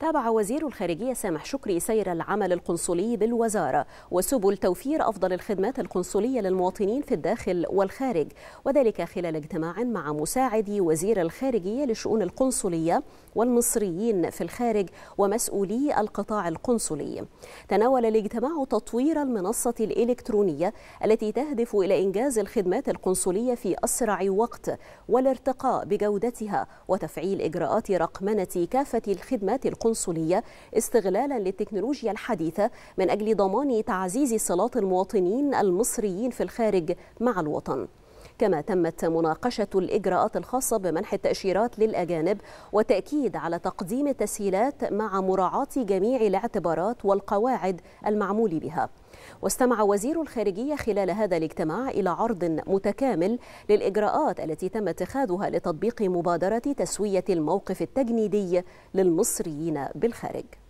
تابع وزير الخارجية سامح شكري سير العمل القنصلي بالوزارة وسبل توفير أفضل الخدمات القنصلية للمواطنين في الداخل والخارج وذلك خلال اجتماع مع مساعد وزير الخارجية لشؤون القنصلية والمصريين في الخارج ومسؤولي القطاع القنصلي تناول الاجتماع تطوير المنصة الإلكترونية التي تهدف إلى إنجاز الخدمات القنصلية في أسرع وقت والارتقاء بجودتها وتفعيل إجراءات رقمنة كافة الخدمات القنصلية القنصلية استغلالا للتكنولوجيا الحديثة من أجل ضمان تعزيز صلات المواطنين المصريين في الخارج مع الوطن كما تمت مناقشة الإجراءات الخاصة بمنح التأشيرات للأجانب وتأكيد على تقديم التسهيلات مع مراعاة جميع الاعتبارات والقواعد المعمول بها واستمع وزير الخارجية خلال هذا الاجتماع إلى عرض متكامل للإجراءات التي تم اتخاذها لتطبيق مبادرة تسوية الموقف التجنيدي للمصريين بالخارج